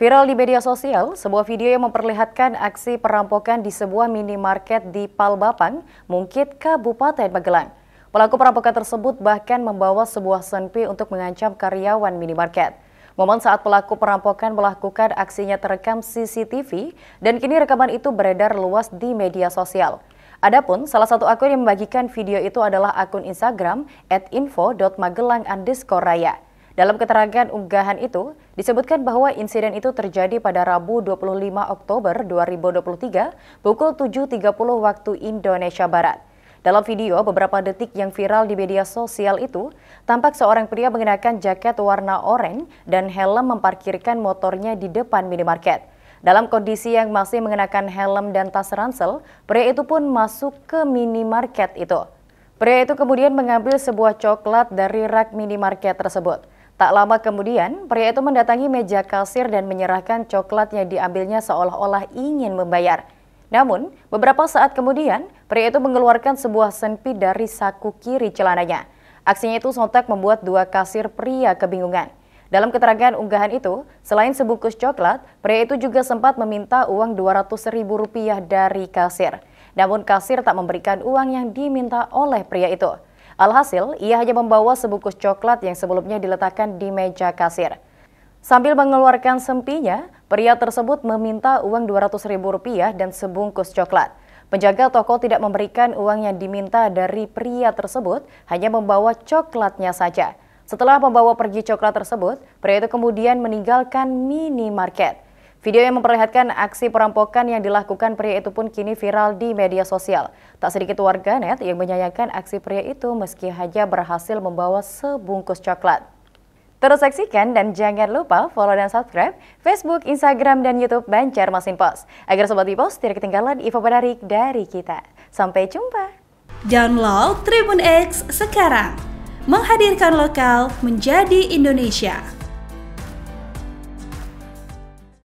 Viral di media sosial, sebuah video yang memperlihatkan aksi perampokan di sebuah minimarket di Palbapang, Mungkit, Kabupaten Magelang. Pelaku perampokan tersebut bahkan membawa sebuah senpi untuk mengancam karyawan minimarket. Momen saat pelaku perampokan melakukan aksinya terekam CCTV dan kini rekaman itu beredar luas di media sosial. Adapun salah satu akun yang membagikan video itu adalah akun Instagram @info.magelang_raya. Dalam keterangan unggahan itu, disebutkan bahwa insiden itu terjadi pada Rabu 25 Oktober 2023 pukul 7.30 waktu Indonesia Barat. Dalam video beberapa detik yang viral di media sosial itu, tampak seorang pria mengenakan jaket warna oranye dan helm memparkirkan motornya di depan minimarket. Dalam kondisi yang masih mengenakan helm dan tas ransel, pria itu pun masuk ke minimarket itu. Pria itu kemudian mengambil sebuah coklat dari rak minimarket tersebut. Tak lama kemudian, pria itu mendatangi meja kasir dan menyerahkan coklat yang diambilnya seolah-olah ingin membayar. Namun, beberapa saat kemudian, pria itu mengeluarkan sebuah senpi dari saku kiri celananya. Aksinya itu sontak membuat dua kasir pria kebingungan. Dalam keterangan unggahan itu, selain sebungkus coklat, pria itu juga sempat meminta uang Rp200.000 dari kasir. Namun kasir tak memberikan uang yang diminta oleh pria itu. Alhasil, ia hanya membawa sebungkus coklat yang sebelumnya diletakkan di meja kasir. Sambil mengeluarkan sempinya, pria tersebut meminta uang Rp200.000 dan sebungkus coklat. Penjaga toko tidak memberikan uang yang diminta dari pria tersebut, hanya membawa coklatnya saja. Setelah membawa pergi coklat tersebut, pria itu kemudian meninggalkan minimarket. Video yang memperlihatkan aksi perampokan yang dilakukan pria itu pun kini viral di media sosial. Tak sedikit warganet yang menyayangkan aksi pria itu meski hanya berhasil membawa sebungkus coklat. Terus saksikan dan jangan lupa follow dan subscribe Facebook, Instagram, dan Youtube Banjarmasin Post. Agar Sobat Post tidak ketinggalan info menarik dari kita. Sampai jumpa! Download Tribun X sekarang! menghadirkan lokal menjadi Indonesia.